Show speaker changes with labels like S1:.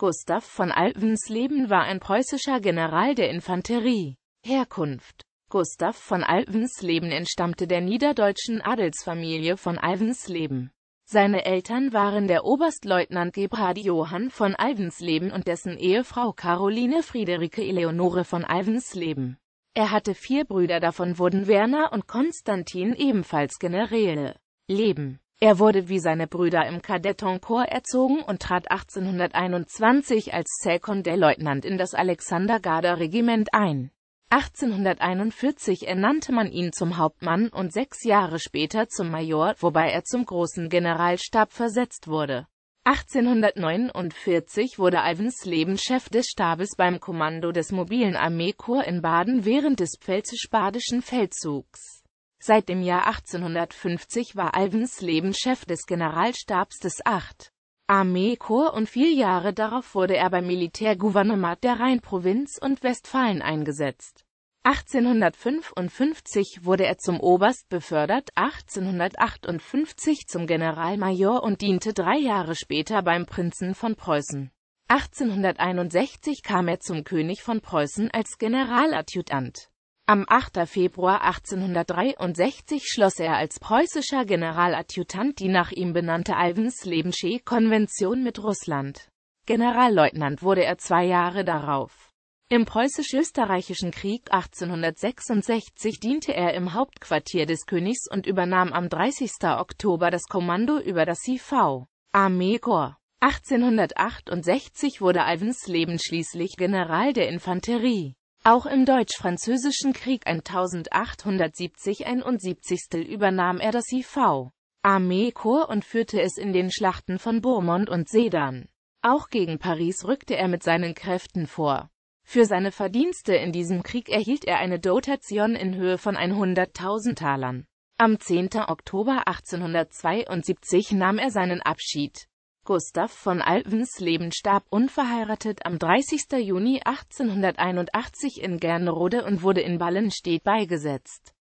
S1: Gustav von Alvensleben war ein preußischer General der Infanterie. Herkunft Gustav von Alvensleben entstammte der niederdeutschen Adelsfamilie von Alvensleben. Seine Eltern waren der Oberstleutnant Gebhard Johann von Alvensleben und dessen Ehefrau Caroline Friederike Eleonore von Alvensleben. Er hatte vier Brüder, davon wurden Werner und Konstantin ebenfalls Generäle. Leben er wurde wie seine Brüder im Kadettenkorps erzogen und trat 1821 als Sekondärleutnant in das Alexandergarder-Regiment ein. 1841 ernannte man ihn zum Hauptmann und sechs Jahre später zum Major, wobei er zum großen Generalstab versetzt wurde. 1849 wurde Ivensleben Chef des Stabes beim Kommando des mobilen Armeekorps in Baden während des Pfälzisch-Badischen Feldzugs. Seit dem Jahr 1850 war Alvens Leben Chef des Generalstabs des 8. Armeekorps und vier Jahre darauf wurde er beim Militärgouvernement der Rheinprovinz und Westfalen eingesetzt. 1855 wurde er zum Oberst befördert, 1858 zum Generalmajor und diente drei Jahre später beim Prinzen von Preußen. 1861 kam er zum König von Preußen als Generaladjutant. Am 8. Februar 1863 schloss er als preußischer Generaladjutant die nach ihm benannte Alvenslebensche Konvention mit Russland. Generalleutnant wurde er zwei Jahre darauf. Im Preußisch-Österreichischen Krieg 1866 diente er im Hauptquartier des Königs und übernahm am 30. Oktober das Kommando über das IV. Armeekorps. 1868 wurde Alvensleben schließlich General der Infanterie. Auch im Deutsch-Französischen Krieg 1870-71 übernahm er das IV. Armeekorps und führte es in den Schlachten von Beaumont und Sedan. Auch gegen Paris rückte er mit seinen Kräften vor. Für seine Verdienste in diesem Krieg erhielt er eine Dotation in Höhe von 100.000 Talern. Am 10. Oktober 1872 nahm er seinen Abschied. Gustav von Alvensleben starb unverheiratet am 30. Juni 1881 in Gernrode und wurde in Wallenstedt beigesetzt